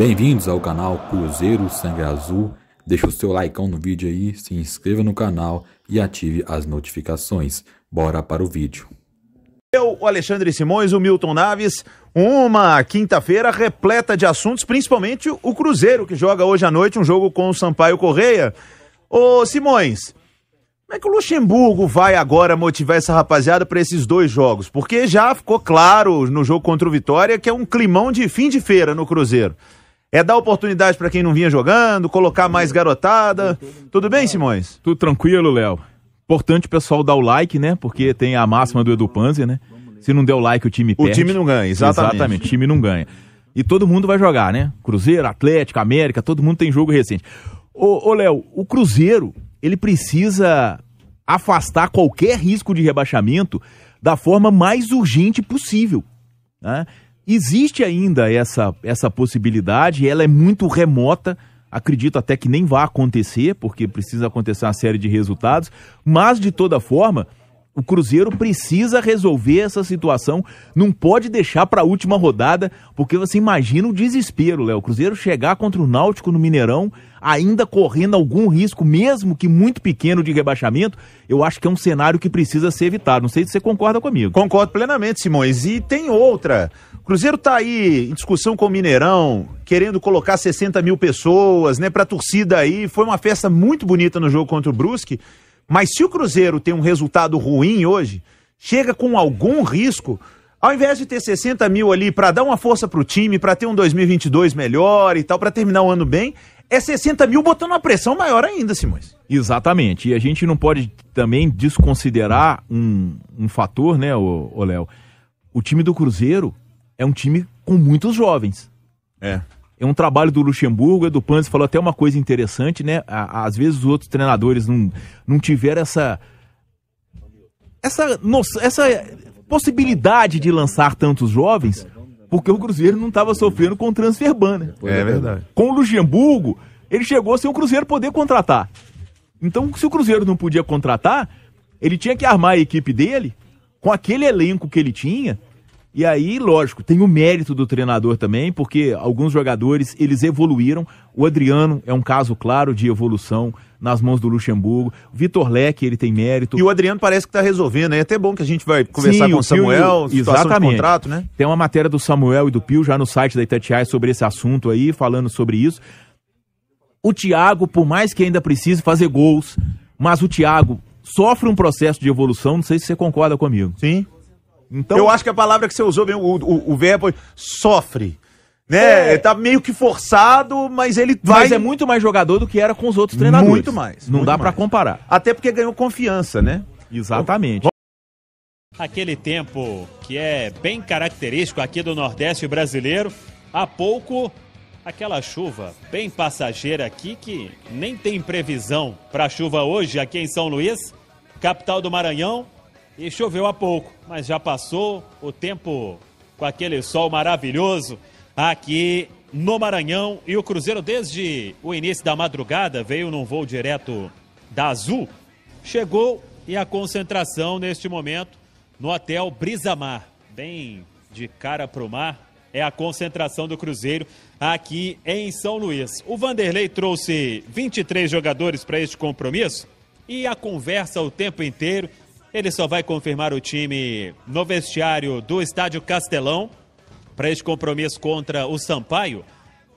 Bem-vindos ao canal Cruzeiro Sangue Azul. Deixa o seu like no vídeo aí, se inscreva no canal e ative as notificações. Bora para o vídeo. Eu, o Alexandre Simões, o Milton Naves, uma quinta-feira repleta de assuntos, principalmente o Cruzeiro, que joga hoje à noite um jogo com o Sampaio Correia. Ô Simões, como é que o Luxemburgo vai agora motivar essa rapaziada para esses dois jogos? Porque já ficou claro no jogo contra o Vitória que é um climão de fim de feira no Cruzeiro. É dar oportunidade para quem não vinha jogando, colocar mais garotada. Tudo bem, Simões? Tudo tranquilo, Léo. Importante o pessoal dar o like, né? Porque tem a máxima do Edu Panzer, né? Se não der o like, o time perde. O time não ganha, exatamente. Exatamente, o time não ganha. E todo mundo vai jogar, né? Cruzeiro, Atlético, América, todo mundo tem jogo recente. Ô, ô Léo, o Cruzeiro, ele precisa afastar qualquer risco de rebaixamento da forma mais urgente possível. Né? Existe ainda essa, essa possibilidade, ela é muito remota, acredito até que nem vá acontecer, porque precisa acontecer uma série de resultados, mas de toda forma o Cruzeiro precisa resolver essa situação, não pode deixar para a última rodada, porque você imagina o desespero, Léo. O Cruzeiro chegar contra o Náutico no Mineirão, ainda correndo algum risco, mesmo que muito pequeno, de rebaixamento, eu acho que é um cenário que precisa ser evitado. Não sei se você concorda comigo. Concordo plenamente, Simões. E tem outra. O Cruzeiro está aí em discussão com o Mineirão, querendo colocar 60 mil pessoas, né, pra torcida aí. Foi uma festa muito bonita no jogo contra o Brusque. Mas se o Cruzeiro tem um resultado ruim hoje, chega com algum risco, ao invés de ter 60 mil ali para dar uma força para o time, para ter um 2022 melhor e tal, para terminar o ano bem, é 60 mil botando uma pressão maior ainda, Simões. Exatamente. E a gente não pode também desconsiderar um, um fator, né, Léo? O time do Cruzeiro é um time com muitos jovens. É é um trabalho do Luxemburgo, Edu Pantes falou até uma coisa interessante, né? Às vezes os outros treinadores não, não tiveram essa. Essa, nossa, essa possibilidade de lançar tantos jovens, porque o Cruzeiro não estava sofrendo com o transfer ban, né? É verdade. Com o Luxemburgo, ele chegou sem o Cruzeiro poder contratar. Então, se o Cruzeiro não podia contratar, ele tinha que armar a equipe dele com aquele elenco que ele tinha e aí, lógico, tem o mérito do treinador também, porque alguns jogadores eles evoluíram. O Adriano é um caso claro de evolução nas mãos do Luxemburgo. Vitor Leque, ele tem mérito. E o Adriano parece que está resolvendo, é até bom que a gente vai conversar Sim, com o Samuel, Pio, situação exatamente. de contrato, né? Tem uma matéria do Samuel e do Pio já no site da Itatiaia sobre esse assunto aí, falando sobre isso. O Thiago, por mais que ainda precise fazer gols, mas o Thiago sofre um processo de evolução, não sei se você concorda comigo. Sim. Então, eu acho que a palavra que você usou, o, o, o verbo sofre né? É. Tá meio que forçado, mas ele vai. Mas é muito mais jogador do que era com os outros treinadores. Muito mais. Não muito dá para comparar. Até porque ganhou confiança, né? Exatamente. Então, Aquele tempo que é bem característico aqui do Nordeste brasileiro. Há pouco, aquela chuva bem passageira aqui, que nem tem previsão para chuva hoje aqui em São Luís, capital do Maranhão. E choveu há pouco, mas já passou o tempo com aquele sol maravilhoso aqui no Maranhão. E o Cruzeiro, desde o início da madrugada, veio num voo direto da Azul, chegou e a concentração neste momento no hotel Brisa Mar, bem de cara para o mar, é a concentração do Cruzeiro aqui em São Luís. O Vanderlei trouxe 23 jogadores para este compromisso e a conversa o tempo inteiro ele só vai confirmar o time no vestiário do Estádio Castelão para este compromisso contra o Sampaio.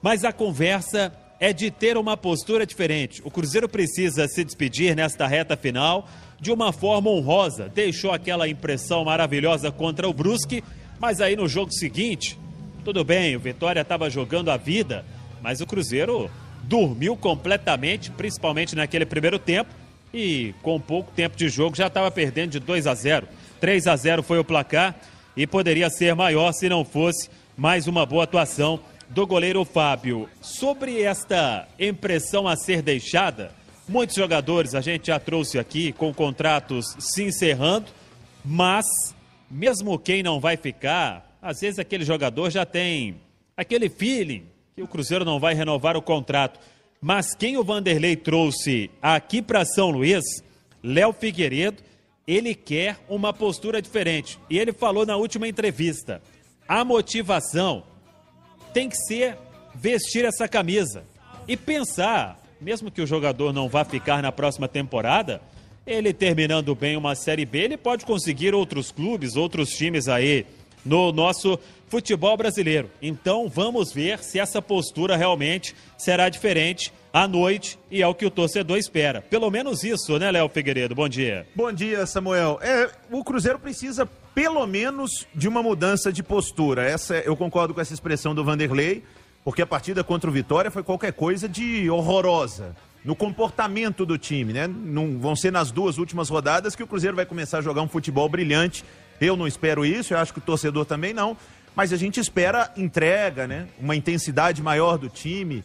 Mas a conversa é de ter uma postura diferente. O Cruzeiro precisa se despedir nesta reta final de uma forma honrosa. Deixou aquela impressão maravilhosa contra o Brusque, mas aí no jogo seguinte, tudo bem, o Vitória estava jogando a vida, mas o Cruzeiro dormiu completamente, principalmente naquele primeiro tempo e com pouco tempo de jogo já estava perdendo de 2 a 0. 3 a 0 foi o placar e poderia ser maior se não fosse mais uma boa atuação do goleiro Fábio. Sobre esta impressão a ser deixada, muitos jogadores a gente já trouxe aqui com contratos se encerrando, mas mesmo quem não vai ficar, às vezes aquele jogador já tem aquele feeling que o Cruzeiro não vai renovar o contrato. Mas quem o Vanderlei trouxe aqui para São Luís, Léo Figueiredo, ele quer uma postura diferente. E ele falou na última entrevista: a motivação tem que ser vestir essa camisa e pensar, mesmo que o jogador não vá ficar na próxima temporada, ele terminando bem uma Série B, ele pode conseguir outros clubes, outros times aí no nosso futebol brasileiro. Então vamos ver se essa postura realmente será diferente à noite e é o que o torcedor espera. Pelo menos isso, né, Léo Figueiredo? Bom dia. Bom dia, Samuel. É, o Cruzeiro precisa pelo menos de uma mudança de postura. Essa eu concordo com essa expressão do Vanderlei, porque a partida contra o Vitória foi qualquer coisa de horrorosa no comportamento do time, né? Não vão ser nas duas últimas rodadas que o Cruzeiro vai começar a jogar um futebol brilhante eu não espero isso, eu acho que o torcedor também não. Mas a gente espera entrega, né? Uma intensidade maior do time.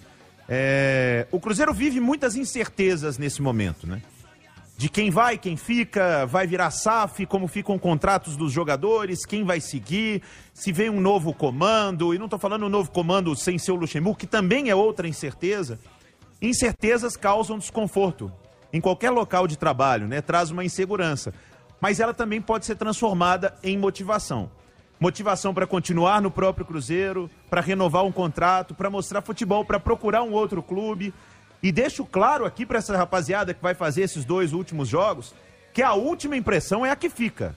É... O Cruzeiro vive muitas incertezas nesse momento, né? De quem vai, quem fica, vai virar SAF, como ficam contratos dos jogadores, quem vai seguir, se vem um novo comando, e não estou falando um novo comando sem ser o Luxemburgo, que também é outra incerteza. Incertezas causam desconforto em qualquer local de trabalho, né? Traz uma insegurança mas ela também pode ser transformada em motivação. Motivação para continuar no próprio Cruzeiro, para renovar um contrato, para mostrar futebol, para procurar um outro clube. E deixo claro aqui para essa rapaziada que vai fazer esses dois últimos jogos que a última impressão é a que fica.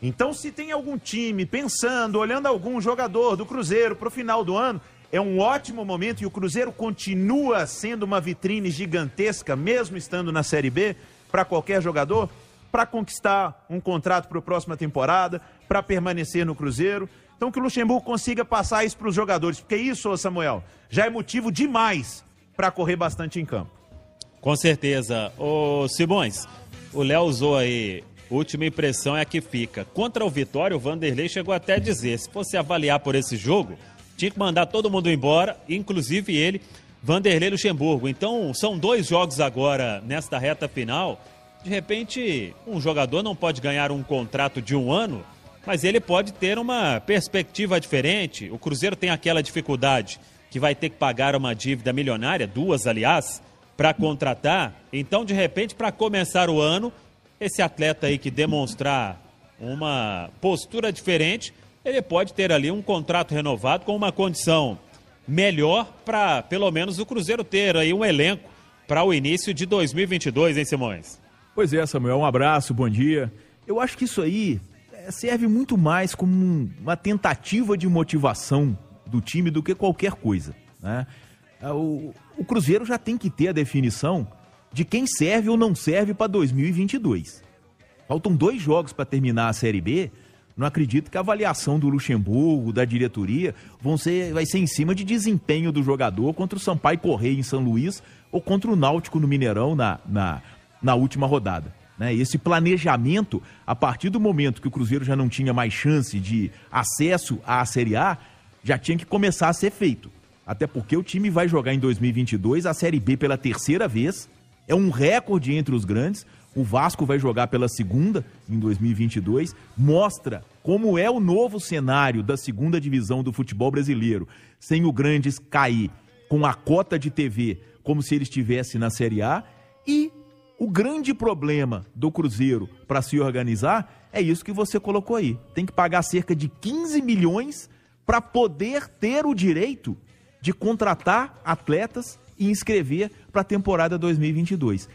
Então, se tem algum time pensando, olhando algum jogador do Cruzeiro para o final do ano, é um ótimo momento e o Cruzeiro continua sendo uma vitrine gigantesca, mesmo estando na Série B, para qualquer jogador para conquistar um contrato para a próxima temporada, para permanecer no Cruzeiro. Então que o Luxemburgo consiga passar isso para os jogadores, porque isso, Samuel, já é motivo demais para correr bastante em campo. Com certeza. Ô Simões, o Léo usou aí Última impressão é a que fica. Contra o Vitória, o Vanderlei chegou até a dizer: se fosse avaliar por esse jogo, tinha que mandar todo mundo embora, inclusive ele, Vanderlei Luxemburgo. Então, são dois jogos agora nesta reta final de repente, um jogador não pode ganhar um contrato de um ano, mas ele pode ter uma perspectiva diferente. O Cruzeiro tem aquela dificuldade que vai ter que pagar uma dívida milionária, duas aliás, para contratar. Então, de repente, para começar o ano, esse atleta aí que demonstrar uma postura diferente, ele pode ter ali um contrato renovado com uma condição melhor para pelo menos o Cruzeiro ter aí um elenco para o início de 2022, hein, Simões? Pois é, Samuel, um abraço, bom dia. Eu acho que isso aí é, serve muito mais como uma tentativa de motivação do time do que qualquer coisa. Né? É, o, o Cruzeiro já tem que ter a definição de quem serve ou não serve para 2022. Faltam dois jogos para terminar a Série B. Não acredito que a avaliação do Luxemburgo, da diretoria, vão ser, vai ser em cima de desempenho do jogador contra o Sampaio Correia em São Luís ou contra o Náutico no Mineirão na, na, na última rodada. Né? Esse planejamento, a partir do momento que o Cruzeiro já não tinha mais chance de acesso à Série A, já tinha que começar a ser feito. Até porque o time vai jogar em 2022 a Série B pela terceira vez, é um recorde entre os grandes. O Vasco vai jogar pela segunda em 2022, mostra como é o novo cenário da segunda divisão do futebol brasileiro, sem o Grandes cair com a cota de TV como se ele estivesse na Série A e o grande problema do Cruzeiro para se organizar é isso que você colocou aí. Tem que pagar cerca de 15 milhões para poder ter o direito de contratar atletas e inscrever para a temporada 2022.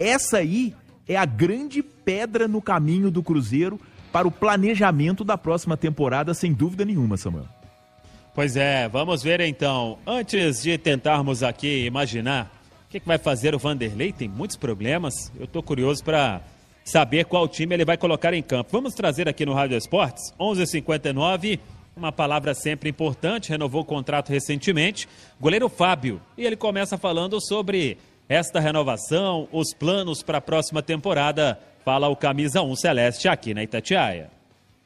Essa aí é a grande pedra no caminho do Cruzeiro para o planejamento da próxima temporada, sem dúvida nenhuma, Samuel. Pois é, vamos ver então. Antes de tentarmos aqui imaginar o que, que vai fazer o Vanderlei? Tem muitos problemas. Eu estou curioso para saber qual time ele vai colocar em campo. Vamos trazer aqui no Rádio Esportes, 11:59 h 59 uma palavra sempre importante, renovou o contrato recentemente, goleiro Fábio. E ele começa falando sobre esta renovação, os planos para a próxima temporada. Fala o Camisa 1 Celeste aqui na Itatiaia.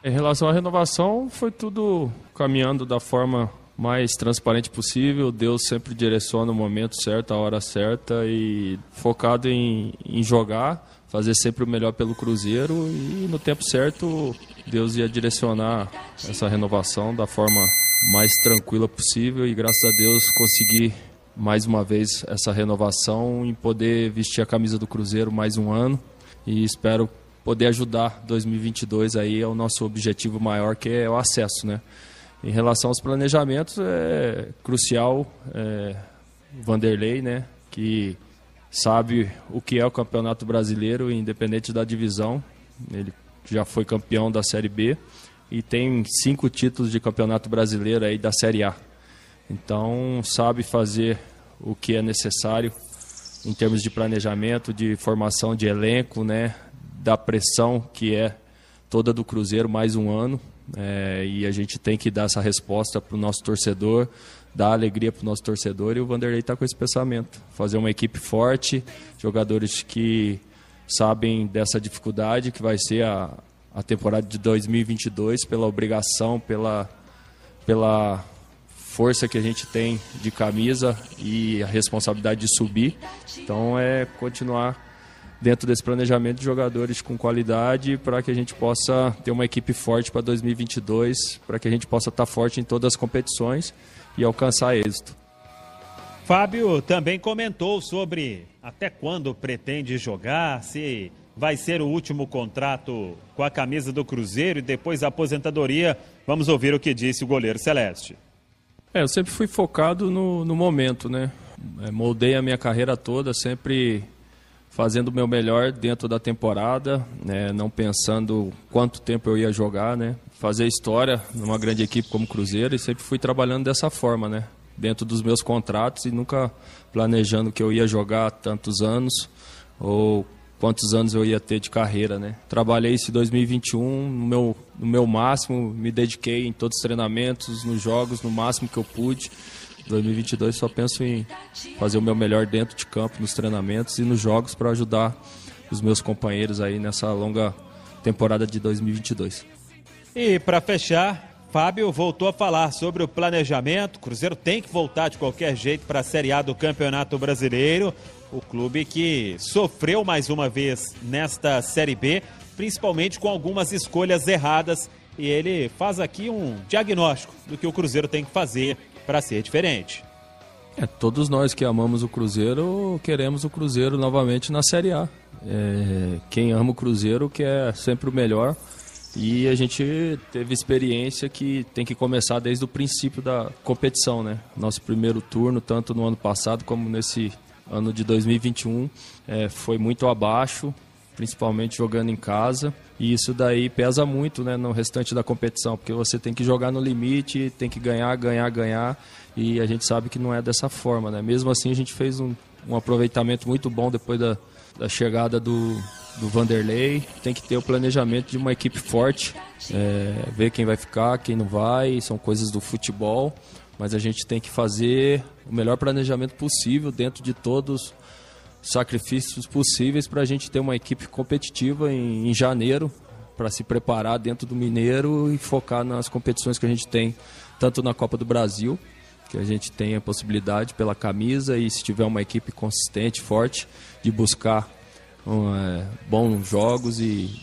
Em relação à renovação, foi tudo caminhando da forma mais transparente possível. Deus sempre direciona o momento certo, a hora certa e focado em, em jogar, fazer sempre o melhor pelo Cruzeiro e no tempo certo Deus ia direcionar essa renovação da forma mais tranquila possível e graças a Deus consegui mais uma vez essa renovação e poder vestir a camisa do Cruzeiro mais um ano e espero poder ajudar 2022 aí é o nosso objetivo maior que é o acesso, né? Em relação aos planejamentos, é crucial é, Vanderlei, né, que sabe o que é o Campeonato Brasileiro, independente da divisão. Ele já foi campeão da Série B e tem cinco títulos de Campeonato Brasileiro aí da Série A. Então sabe fazer o que é necessário em termos de planejamento, de formação de elenco, né, da pressão que é toda do Cruzeiro mais um ano é, e a gente tem que dar essa resposta para o nosso torcedor, dar alegria para o nosso torcedor. E o Vanderlei está com esse pensamento: fazer uma equipe forte, jogadores que sabem dessa dificuldade que vai ser a, a temporada de 2022, pela obrigação, pela, pela força que a gente tem de camisa e a responsabilidade de subir. Então é continuar dentro desse planejamento de jogadores com qualidade para que a gente possa ter uma equipe forte para 2022, para que a gente possa estar tá forte em todas as competições e alcançar êxito. Fábio também comentou sobre até quando pretende jogar, se vai ser o último contrato com a camisa do Cruzeiro e depois a aposentadoria. Vamos ouvir o que disse o goleiro Celeste. É, eu sempre fui focado no, no momento, né? É, moldei a minha carreira toda, sempre fazendo o meu melhor dentro da temporada, né? não pensando quanto tempo eu ia jogar, né? Fazer história numa grande equipe como Cruzeiro e sempre fui trabalhando dessa forma, né? Dentro dos meus contratos e nunca planejando que eu ia jogar tantos anos ou quantos anos eu ia ter de carreira, né? Trabalhei esse 2021 no meu, no meu máximo, me dediquei em todos os treinamentos, nos jogos, no máximo que eu pude. 2022 só penso em fazer o meu melhor dentro de campo, nos treinamentos e nos jogos para ajudar os meus companheiros aí nessa longa temporada de 2022. E para fechar, Fábio voltou a falar sobre o planejamento. O Cruzeiro tem que voltar de qualquer jeito para a Série A do Campeonato Brasileiro. O clube que sofreu mais uma vez nesta Série B, principalmente com algumas escolhas erradas. E ele faz aqui um diagnóstico do que o Cruzeiro tem que fazer para ser diferente. É, todos nós que amamos o Cruzeiro queremos o Cruzeiro novamente na Série A. É, quem ama o Cruzeiro quer sempre o melhor e a gente teve experiência que tem que começar desde o princípio da competição, né? Nosso primeiro turno, tanto no ano passado como nesse ano de 2021, é, foi muito abaixo principalmente jogando em casa. E isso daí pesa muito né, no restante da competição, porque você tem que jogar no limite, tem que ganhar, ganhar, ganhar. E a gente sabe que não é dessa forma. Né? Mesmo assim, a gente fez um, um aproveitamento muito bom depois da, da chegada do, do Vanderlei. Tem que ter o planejamento de uma equipe forte, é, ver quem vai ficar, quem não vai, são coisas do futebol. Mas a gente tem que fazer o melhor planejamento possível dentro de todos sacrifícios possíveis para a gente ter uma equipe competitiva em, em janeiro, para se preparar dentro do Mineiro e focar nas competições que a gente tem, tanto na Copa do Brasil, que a gente tem a possibilidade pela camisa e se tiver uma equipe consistente, forte, de buscar um, é, bons jogos e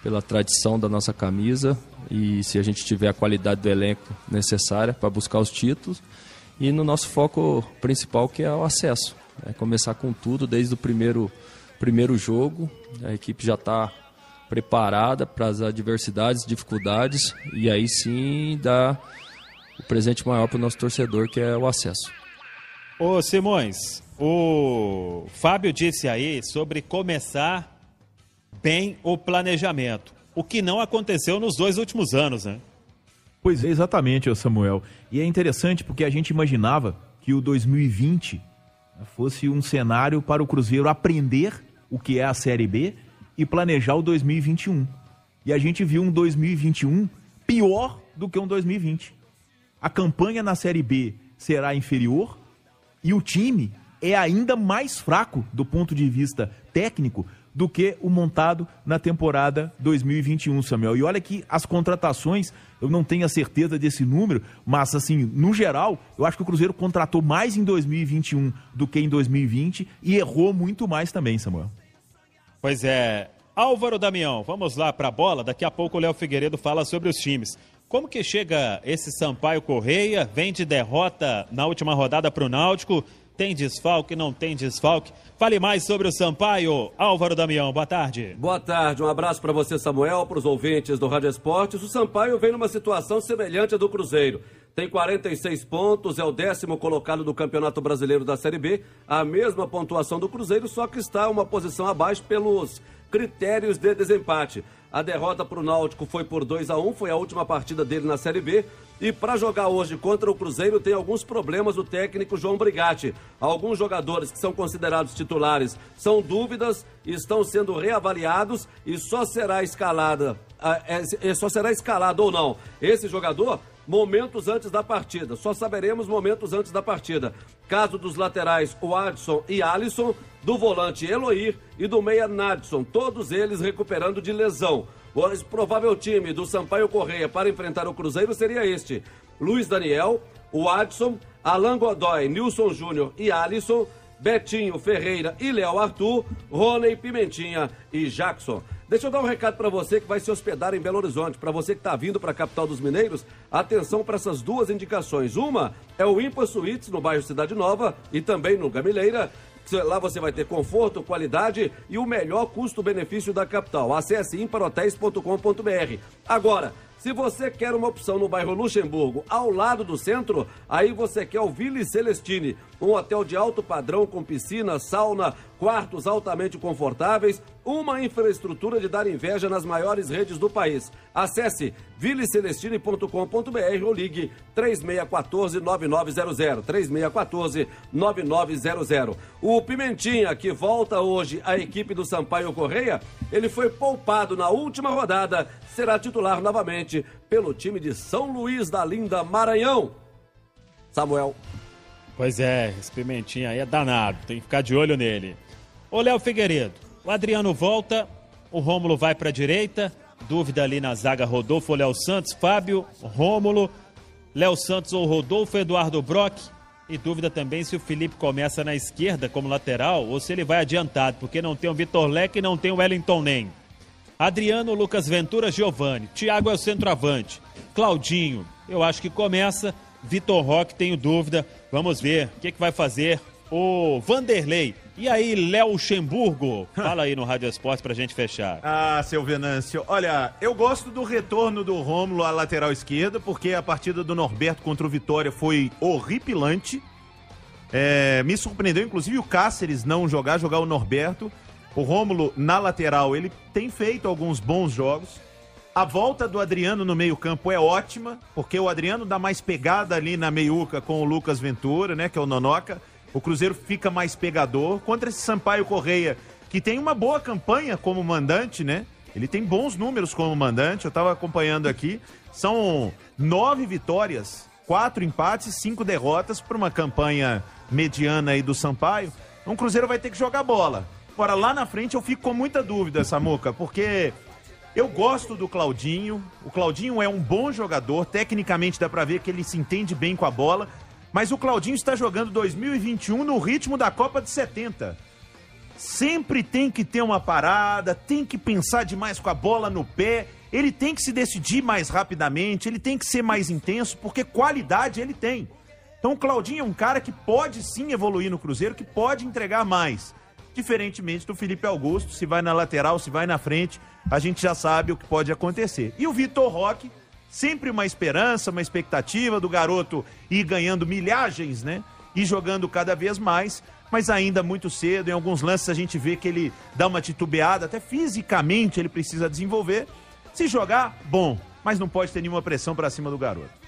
pela tradição da nossa camisa e se a gente tiver a qualidade do elenco necessária para buscar os títulos e no nosso foco principal que é o acesso. É começar com tudo desde o primeiro, primeiro jogo. A equipe já está preparada para as adversidades, dificuldades e aí sim dá o presente maior para o nosso torcedor, que é o acesso. Ô Simões, o Fábio disse aí sobre começar bem o planejamento, o que não aconteceu nos dois últimos anos, né? Pois é, exatamente, Samuel. E é interessante porque a gente imaginava que o 2020 fosse um cenário para o Cruzeiro aprender o que é a Série B e planejar o 2021. E a gente viu um 2021 pior do que um 2020. A campanha na Série B será inferior e o time é ainda mais fraco do ponto de vista técnico do que o montado na temporada 2021, Samuel. E olha que as contratações, eu não tenho a certeza desse número, mas assim, no geral, eu acho que o Cruzeiro contratou mais em 2021 do que em 2020 e errou muito mais também, Samuel. Pois é. Álvaro Damião, vamos lá para a bola. Daqui a pouco o Léo Figueiredo fala sobre os times. Como que chega esse Sampaio Correia? Vem de derrota na última rodada para o Náutico tem desfalque, não tem desfalque. Fale mais sobre o Sampaio. Álvaro Damião, boa tarde. Boa tarde, um abraço para você, Samuel, para os ouvintes do Rádio Esportes. O Sampaio vem numa situação semelhante à do Cruzeiro. Tem 46 pontos, é o décimo colocado do Campeonato Brasileiro da Série B, a mesma pontuação do Cruzeiro, só que está uma posição abaixo pelos critérios de desempate. A derrota para o Náutico foi por 2 a 1 foi a última partida dele na Série B. E para jogar hoje contra o Cruzeiro, tem alguns problemas o técnico João Brigatti. Alguns jogadores que são considerados titulares são dúvidas, estão sendo reavaliados e só será escalada. Ah, é, é, só será escalado ou não esse jogador momentos antes da partida. Só saberemos momentos antes da partida. Caso dos laterais, o Adson e Alisson, do volante Eloir e do meia Nadson, todos eles recuperando de lesão. O provável time do Sampaio Correia para enfrentar o Cruzeiro seria este: Luiz Daniel, o Adson, Alan Godoy, Nilson Júnior e Alisson, Betinho Ferreira e Léo Arthur, Rony Pimentinha e Jackson. Deixa eu dar um recado para você que vai se hospedar em Belo Horizonte. Para você que está vindo para a capital dos mineiros, atenção para essas duas indicações. Uma é o Impa Suites no bairro Cidade Nova e também no Gamileira. Lá você vai ter conforto, qualidade e o melhor custo-benefício da capital. Acesse imparhotels.com.br. Agora, se você quer uma opção no bairro Luxemburgo, ao lado do centro, aí você quer o Ville Celestine, um hotel de alto padrão com piscina, sauna, quartos altamente confortáveis, uma infraestrutura de dar inveja nas maiores redes do país. Acesse vilecelestine.com.br ou ligue 3614-9900, 3614-9900. O Pimentinha, que volta hoje à equipe do Sampaio Correia, ele foi poupado na última rodada, será titular novamente frente pelo time de São Luís da Linda, Maranhão. Samuel. Pois é, esse pimentinho aí é danado, tem que ficar de olho nele. Ô Léo Figueiredo, o Adriano volta, o Rômulo vai para a direita, dúvida ali na zaga Rodolfo, Léo Santos, Fábio, Rômulo, Léo Santos ou Rodolfo, Eduardo Brock. E dúvida também se o Felipe começa na esquerda como lateral ou se ele vai adiantado, porque não tem o Vitor Leque e não tem o Wellington Nem. Adriano, Lucas Ventura, Giovani. Thiago é o centroavante. Claudinho, eu acho que começa. Vitor Roque, tenho dúvida. Vamos ver o que, é que vai fazer o Vanderlei. E aí, Léo Luxemburgo? Fala aí no Rádio Esporte pra gente fechar. Ah, seu Venâncio. Olha, eu gosto do retorno do Rômulo à lateral esquerda, porque a partida do Norberto contra o Vitória foi horripilante. É, me surpreendeu, inclusive, o Cáceres não jogar, jogar o Norberto. O Rômulo, na lateral, ele tem feito alguns bons jogos. A volta do Adriano no meio-campo é ótima, porque o Adriano dá mais pegada ali na meiuca com o Lucas Ventura, né, que é o Nonoca. O Cruzeiro fica mais pegador contra esse Sampaio Correia, que tem uma boa campanha como mandante, né? Ele tem bons números como mandante, eu estava acompanhando aqui. São nove vitórias, quatro empates cinco derrotas para uma campanha mediana aí do Sampaio. Então o Cruzeiro vai ter que jogar bola. Agora, lá na frente eu fico com muita dúvida, Samuca, porque eu gosto do Claudinho. O Claudinho é um bom jogador, tecnicamente dá pra ver que ele se entende bem com a bola. Mas o Claudinho está jogando 2021 no ritmo da Copa de 70. Sempre tem que ter uma parada, tem que pensar demais com a bola no pé, ele tem que se decidir mais rapidamente, ele tem que ser mais intenso, porque qualidade ele tem. Então o Claudinho é um cara que pode sim evoluir no Cruzeiro, que pode entregar mais diferentemente do Felipe Augusto, se vai na lateral, se vai na frente, a gente já sabe o que pode acontecer. E o Vitor Roque, sempre uma esperança, uma expectativa do garoto ir ganhando milhagens, né? E jogando cada vez mais, mas ainda muito cedo. Em alguns lances a gente vê que ele dá uma titubeada, até fisicamente ele precisa desenvolver. Se jogar, bom, mas não pode ter nenhuma pressão para cima do garoto.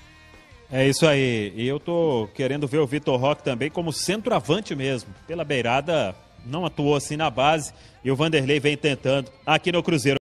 É isso aí. E eu tô querendo ver o Vitor Roque também como centroavante mesmo. Pela beirada, não atuou assim na base e o Vanderlei vem tentando aqui no Cruzeiro.